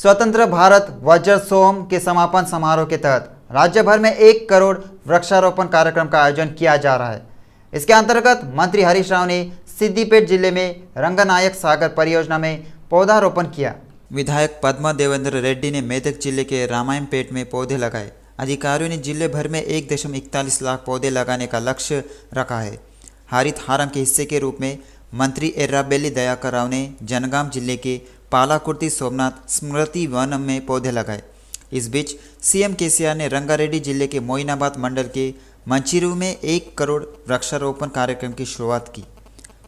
स्वतंत्र भारत सोम के समापन समारोह के तहत राज्य भर में एक करोड़ वृक्षारोपण कार्यक्रम का आयोजन किया जा रहा है इसके अंतर्गत मंत्री हरीश राव ने सिद्धिपेट जिले में रंगनायक सागर परियोजना में पौधारोपण किया विधायक पद्मा देवेंद्र रेड्डी ने मेदक जिले के रामायण पेट में पौधे लगाए अधिकारियों ने जिले भर में एक दशम इकतालीस लाख पौधे लगाने का लक्ष्य रखा है हरित हारम के हिस्से के रूप में मंत्री एर्राबेली दयाकर राव ने जनगाम जिले के पालाकुर्ती सोमनाथ स्मृति वनम में पौधे लगाए इस बीच सीएम केसीआर ने रंगारेड्डी जिले के मोइनाबाद मंडल के मंचिरू में एक करोड़ वृक्षारोपण कार्यक्रम की शुरुआत की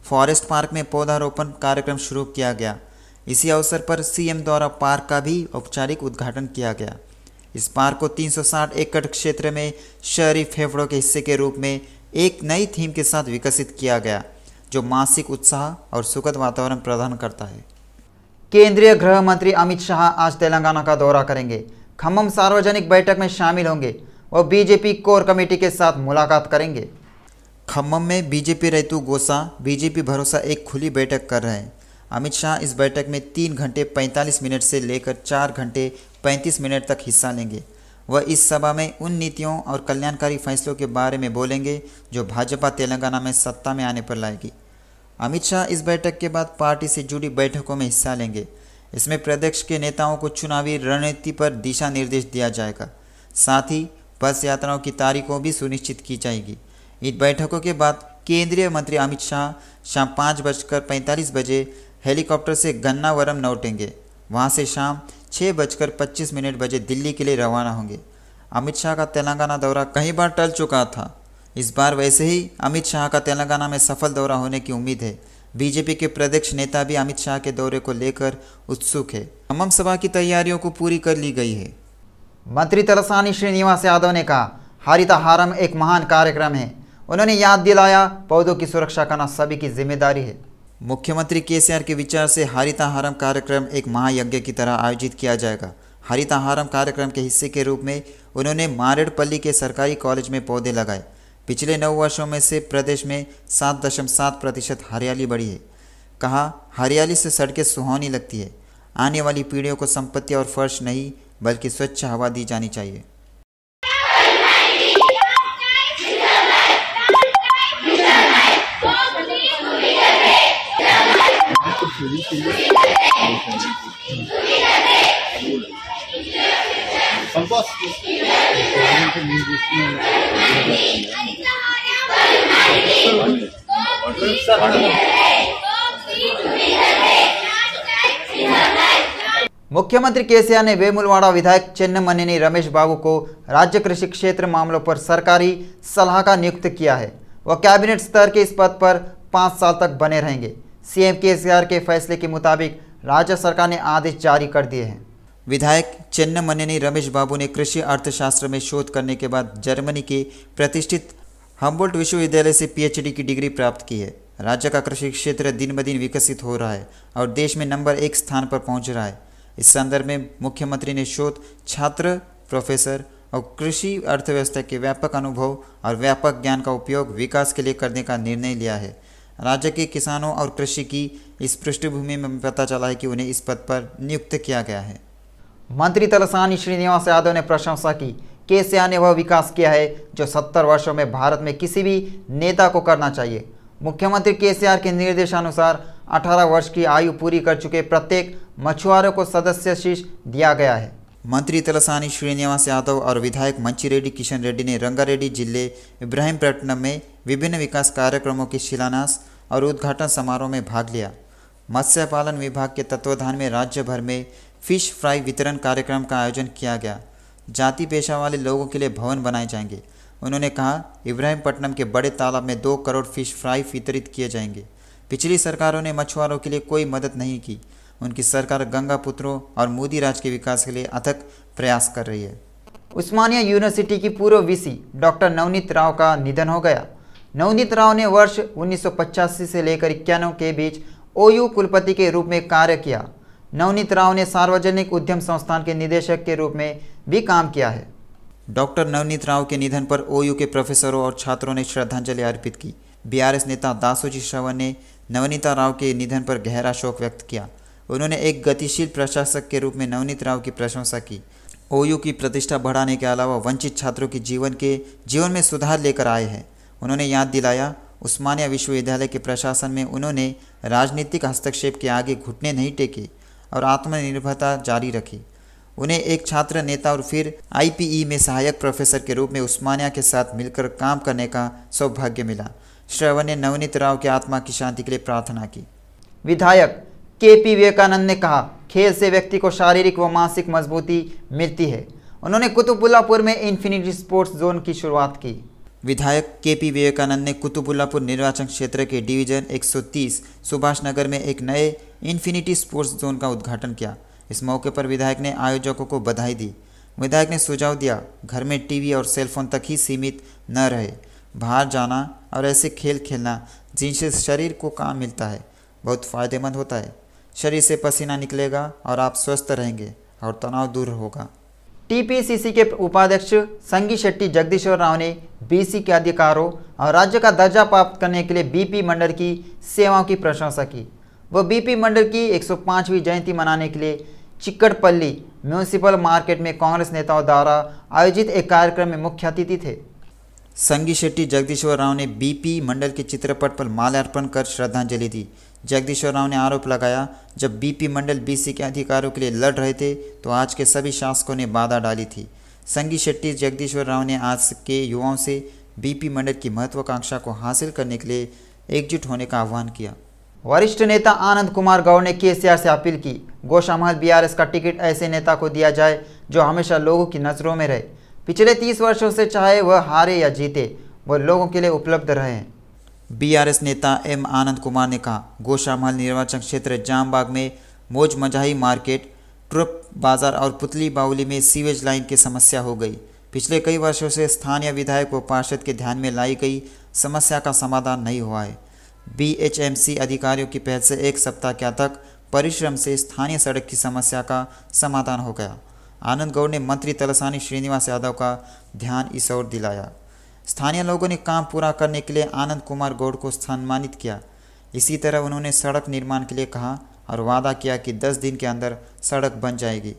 फॉरेस्ट पार्क में पौधारोपण कार्यक्रम शुरू किया गया इसी अवसर पर सीएम द्वारा पार्क का भी औपचारिक उद्घाटन किया गया इस पार्क को 360 एकड़ क्षेत्र में शहरी फेफड़ों के हिस्से के रूप में एक नई थीम के साथ विकसित किया गया जो मानसिक उत्साह और सुखद वातावरण प्रदान करता है केंद्रीय गृह मंत्री अमित शाह आज तेलंगाना का दौरा करेंगे खम्भम सार्वजनिक बैठक में शामिल होंगे और बीजेपी कोर कमेटी के साथ मुलाकात करेंगे खम्भम में बीजेपी रैतु गोसा बीजेपी भरोसा एक खुली बैठक कर रहे हैं अमित शाह इस बैठक में तीन घंटे 45 मिनट से लेकर चार घंटे 35 मिनट तक हिस्सा लेंगे वह इस सभा में उन नीतियों और कल्याणकारी फैसलों के बारे में बोलेंगे जो भाजपा तेलंगाना में सत्ता में आने पर लाएगी अमित शाह इस बैठक के बाद पार्टी से जुड़ी बैठकों में हिस्सा लेंगे इसमें प्रदेश के नेताओं को चुनावी रणनीति पर दिशा निर्देश दिया जाएगा साथ ही बस यात्राओं की तारीखों भी सुनिश्चित की जाएगी इन बैठकों के बाद केंद्रीय मंत्री अमित शाह शाम पाँच बजकर पैंतालीस बजे हेलीकॉप्टर से गन्नावरम लौटेंगे वहाँ से शाम छः बजकर पच्चीस मिनट बजे दिल्ली के लिए रवाना होंगे अमित शाह का तेलंगाना दौरा कई बार टल चुका था इस बार वैसे ही अमित शाह का तेलंगाना में सफल दौरा होने की उम्मीद है बीजेपी के प्रदेश नेता भी अमित शाह के दौरे को लेकर उत्सुक है तमाम सभा की तैयारियों को पूरी कर ली गई है मंत्री तलसानी श्रीनिवास यादव ने कहा हरिता हारम एक महान कार्यक्रम है उन्होंने याद दिलाया पौधों की सुरक्षा करना सभी की जिम्मेदारी है मुख्यमंत्री के के विचार से हरिता हारम कार्यक्रम एक महायज्ञ की तरह आयोजित किया जाएगा हरिता हारम कार्यक्रम के हिस्से के रूप में उन्होंने मारेडपल्ली के सरकारी कॉलेज में पौधे लगाए पिछले नौ वर्षों में से प्रदेश में सात दशम सात प्रतिशत हरियाली बढ़ी है कहा हरियाली से सड़कें सुहावनी लगती है आने वाली पीढ़ियों को संपत्ति और फर्श नहीं बल्कि स्वच्छ हवा दी जानी चाहिए मुख्यमंत्री केसीआर ने वेमुलवाड़ा विधायक चेन्नमनेनी रमेश बाबू को राज्य कृषि क्षेत्र मामलों पर सरकारी सलाहकार नियुक्त किया है वह कैबिनेट स्तर के इस पद पर पाँच साल तक बने रहेंगे सीएम केसीआर के फैसले के मुताबिक राज्य सरकार ने आदेश जारी कर दिए हैं विधायक चेन्नमनेनी रमेश बाबू ने कृषि अर्थशास्त्र में शोध करने के बाद जर्मनी के प्रतिष्ठित हम्बोल्ट विश्वविद्यालय से पीएचडी की डिग्री प्राप्त की है राज्य का कृषि क्षेत्र दिन ब दिन विकसित हो रहा है और देश में नंबर एक स्थान पर पहुंच रहा है इस संदर्भ में मुख्यमंत्री ने शोध छात्र प्रोफेसर और कृषि अर्थव्यवस्था के व्यापक अनुभव और व्यापक ज्ञान का उपयोग विकास के लिए करने का निर्णय लिया है राज्य के किसानों और कृषि की इस पृष्ठभूमि में पता चला है कि उन्हें इस पद पर नियुक्त किया गया है मंत्री तलसानी श्रीनिवास यादव ने प्रशंसा की के सिया ने वह विकास किया है जो सत्तर वर्षों में भारत में किसी भी नेता को करना चाहिए मुख्यमंत्री के सी के निर्देशानुसार 18 वर्ष की आयु पूरी कर चुके प्रत्येक मछुआरों को सदस्य शीर्ष दिया गया है मंत्री तलसानी श्रीनिवास यादव और विधायक मंची रेड्डी किशन रेड्डी ने रंगारेड्डी जिले इब्राहिमपट्टनम में विभिन्न विकास कार्यक्रमों के शिलान्यास और उद्घाटन समारोह में भाग लिया मत्स्य पालन विभाग के तत्वाधान में राज्य भर में फिश फ्राई वितरण कार्यक्रम का आयोजन किया गया जाति पेशा वाले लोगों के लिए भवन बनाए जाएंगे उन्होंने कहा इब्राहिमपट्टनम के बड़े तालाब में दो करोड़ फिश फ्राई वितरित किए जाएंगे पिछली सरकारों ने मछुआरों के लिए कोई मदद नहीं की उनकी सरकार गंगा पुत्रों और मोदी राज के विकास के लिए अथक प्रयास कर रही है उस्मानिया यूनिवर्सिटी की पूर्व वीसी डॉक्टर नवनीत राव का निधन हो गया नवनीत राव ने वर्ष उन्नीस से लेकर इक्यानवे के बीच ओयू कुलपति के रूप में कार्य किया नवनीत राव ने सार्वजनिक उद्यम संस्थान के निदेशक के रूप में भी काम किया है डॉक्टर नवनीत राव के निधन पर ओयू के प्रोफेसरों और छात्रों ने श्रद्धांजलि अर्पित की बीआरएस नेता दासोजी श्रवण ने नवनीता राव के निधन पर गहरा शोक व्यक्त किया उन्होंने एक गतिशील प्रशासक के रूप में नवनीत राव की प्रशंसा की ओयू की प्रतिष्ठा बढ़ाने के अलावा वंचित छात्रों के जीवन के जीवन में सुधार लेकर आए हैं उन्होंने याद दिलाया उस्मानिया विश्वविद्यालय के प्रशासन में उन्होंने राजनीतिक हस्तक्षेप के आगे घुटने नहीं टेके और आत्मनिर्भरता जारी रखी उन्हें एक छात्र नेता और फिर आईपीई में सहायक प्रोफेसर के रूप में उस्मानिया के साथ मिलकर काम करने का सौभाग्य मिला श्रवण ने नवनीत राव की आत्मा की शांति के लिए प्रार्थना की विधायक के पी विवेकानंद ने कहा खेल से व्यक्ति को शारीरिक व मानसिक मजबूती मिलती है उन्होंने कुतुबुल्लापुर में इन्फिनिटी स्पोर्ट्स जोन की शुरुआत की विधायक के पी विवेकानंद ने कुतुबुल्लापुर निर्वाचन क्षेत्र के डिवीजन 130 सुभाष नगर में एक नए इन्फिनिटी स्पोर्ट्स जोन का उद्घाटन किया इस मौके पर विधायक ने आयोजकों को बधाई दी विधायक ने सुझाव दिया घर में टीवी और सेलफोन तक ही सीमित न रहे बाहर जाना और ऐसे खेल खेलना जिनसे शरीर को काम मिलता है बहुत फायदेमंद होता है शरीर से पसीना निकलेगा और आप स्वस्थ रहेंगे और तनाव दूर होगा टीपीसीसी के उपाध्यक्ष संगी शेट्टी जगदीश्वर राव ने बीसी के अधिकारों और राज्य का दर्जा प्राप्त करने के लिए बीपी मंडल की सेवाओं की प्रशंसा की व बीपी मंडल की 105वीं जयंती मनाने के लिए चिक्कड़पल्ली म्यूनिसिपल मार्केट में कांग्रेस नेताओं द्वारा आयोजित एक कार्यक्रम में मुख्य अतिथि थे संगी शेट्टी जगदीश्वर राव ने बीपी मंडल के चित्रपट पर माल्यार्पण कर श्रद्धांजलि दी जगदीश्वर राव ने आरोप लगाया जब बीपी मंडल बीसी के अधिकारों के लिए लड़ रहे थे तो आज के सभी शासकों ने बाधा डाली थी संगी शेट्टी जगदीश्वर राव ने आज के युवाओं से बीपी मंडल की महत्वाकांक्षा को हासिल करने के लिए एकजुट होने का आह्वान किया वरिष्ठ नेता आनंद कुमार गौ ने केसीआर से अपील की गोश अहमद बीआरएस का टिकट ऐसे नेता को दिया जाए जो हमेशा लोगों की नज़रों में रहे पिछले तीस वर्षों से चाहे वह हारे या जीते वह लोगों के लिए उपलब्ध रहे बीआरएस नेता एम आनंद कुमार ने कहा गोशा महल निर्वाचन क्षेत्र जामबाग में मोज मजाही मार्केट ट्रप बाजार और पुतली बाउली में सीवेज लाइन की समस्या हो गई पिछले कई वर्षों से स्थानीय विधायक व पार्षद के ध्यान में लाई गई समस्या का समाधान नहीं हुआ है बीएचएमसी अधिकारियों की पहल से एक सप्ताह क्या तक परिश्रम से स्थानीय सड़क की समस्या का समाधान हो गया आनंद गौड़ ने मंत्री तलसानी श्रीनिवास यादव का ध्यान इस ओर दिलाया स्थानीय लोगों ने काम पूरा करने के लिए आनंद कुमार गौड़ को सम्मानित किया इसी तरह उन्होंने सड़क निर्माण के लिए कहा और वादा किया कि 10 दिन के अंदर सड़क बन जाएगी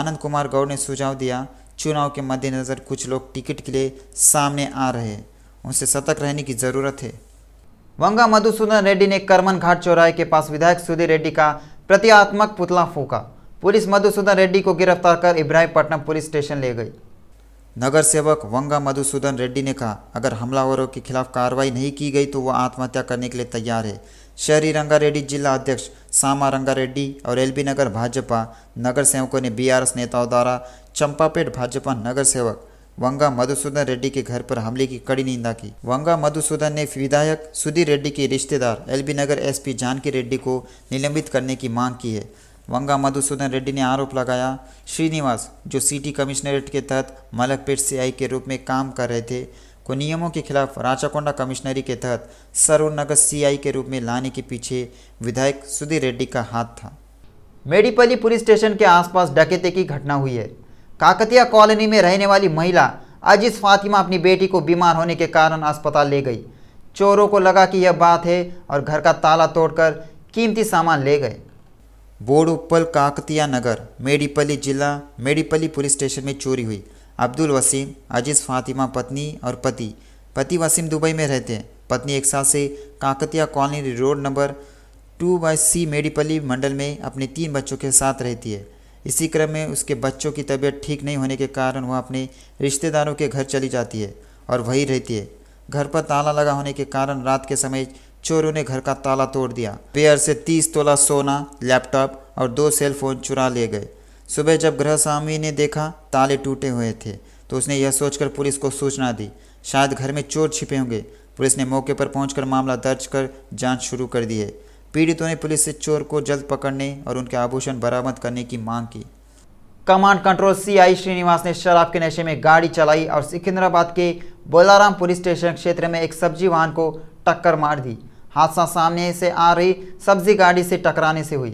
आनंद कुमार गौड़ ने सुझाव दिया चुनाव के मद्देनज़र कुछ लोग टिकट के लिए सामने आ रहे हैं उनसे सतर्क रहने की ज़रूरत है वंगा मधुसूदन रेड्डी ने करमन घाट चौराहे के पास विधायक सुधीर रेड्डी का प्रतियात्मक पुतला फूका पुलिस मधुसूदन रेड्डी को गिरफ्तार कर इब्राहिमपट्टनम पुलिस स्टेशन ले गई नगर सेवक वंगा मधुसूदन रेड्डी ने कहा अगर हमलावरों के खिलाफ कार्रवाई नहीं की गई तो वह आत्महत्या करने के लिए तैयार है शहरी रंगा रेड्डी जिला अध्यक्ष सामा रंगा रेड्डी और एल नगर भाजपा नगर सेवकों ने बी नेताओं द्वारा चंपापेट भाजपा नगर सेवक वंगा मधुसूदन रेड्डी के घर पर हमले की कड़ी निंदा की वंगा मधुसूदन ने विधायक सुधीर रेड्डी के रिश्तेदार एलबी नगर एसपी जानकी रेड्डी को निलंबित करने की मांग की है वंगा मधुसूदन रेड्डी ने आरोप लगाया श्रीनिवास जो सिटी कमिश्नरेट के तहत मलकपेट सीआई के रूप में काम कर रहे थे को नियमों के खिलाफ राचाकोंडा कमिश्नरी के तहत सरोनगर सीआई के रूप में लाने के पीछे विधायक सुधीर रेड्डी का हाथ था मेडिपली पुलिस स्टेशन के आसपास डकैती की घटना हुई है काकतिया कॉलोनी में रहने वाली महिला अजीज फातिमा अपनी बेटी को बीमार होने के कारण अस्पताल ले गई चोरों को लगा कि यह बात है और घर का ताला तोड़कर कीमती सामान ले गए बोडोपल काकतिया नगर मेडीपली जिला मेडीपली पुलिस स्टेशन में चोरी हुई अब्दुल वसीम अजीज़ फातिमा पत्नी और पति पति वसीम दुबई में रहते हैं पत्नी एक साथ से Kakatiya colony road number two by C Medipally mandal में अपने तीन बच्चों के साथ रहती है इसी क्रम में उसके बच्चों की तबीयत ठीक नहीं होने के कारण वह अपने रिश्तेदारों के घर चली जाती है और वहीं रहती है घर पर ताला लगा होने के कारण रात के समय चोरों ने घर का ताला तोड़ दिया पेयर से तीस तोला सोना लैपटॉप और दो सेल फोन चुरा ले गए सुबह जब गृह स्वामी ने देखा ताले टूटे हुए थे तो उसने यह सोचकर पुलिस को सूचना दी शायद घर में चोर छिपे होंगे पुलिस ने मौके पर पहुंचकर मामला दर्ज कर जांच शुरू कर दी है पीड़ितों ने पुलिस से चोर को जल्द पकड़ने और उनके आभूषण बरामद करने की मांग की कमांड कंट्रोल सीआई श्रीनिवास ने शराब के नशे में गाड़ी चलाई और सिकंदराबाद के बोलाराम पुलिस स्टेशन क्षेत्र में एक सब्जी वाहन को टक्कर मार दी हादसा सामने से आ रही सब्जी गाड़ी से टकराने से हुई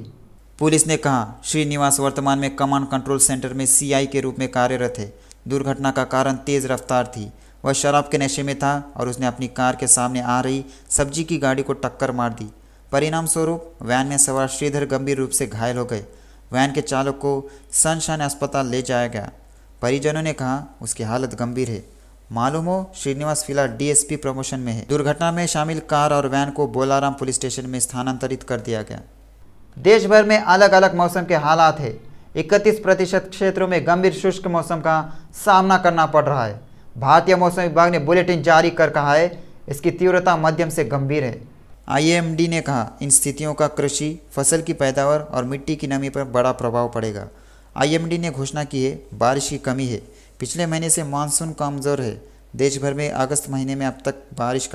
पुलिस ने कहा श्रीनिवास वर्तमान में कमांड कंट्रोल सेंटर में सीआई के रूप में कार्यरत है दुर्घटना का कारण तेज रफ्तार थी वह शराब के नशे में था और उसने अपनी कार के सामने आ रही सब्जी की गाड़ी को टक्कर मार दी परिणाम स्वरूप वैन में सवार श्रीधर गंभीर रूप से घायल हो गए वैन के चालक को सनशान अस्पताल ले जाया गया परिजनों ने कहा उसकी हालत गंभीर है मालूम हो श्रीनिवास फिलहाल डीएसपी प्रमोशन में है दुर्घटना में शामिल कार और वैन को बोलाराम पुलिस स्टेशन में स्थानांतरित कर दिया गया देश भर में अलग अलग मौसम के हालात है इकतीस प्रतिशत क्षेत्रों में गंभीर शुष्क मौसम का सामना करना पड़ रहा है भारतीय मौसम विभाग ने बुलेटिन जारी कर कहा है इसकी तीव्रता मध्यम से गंभीर है आईएमडी ने कहा इन स्थितियों का कृषि फसल की पैदावार और मिट्टी की नमी पर बड़ा प्रभाव पड़ेगा आईएमडी ने घोषणा की है बारिश की कमी है पिछले महीने से मानसून कमज़ोर है देश भर में अगस्त महीने में अब तक बारिश का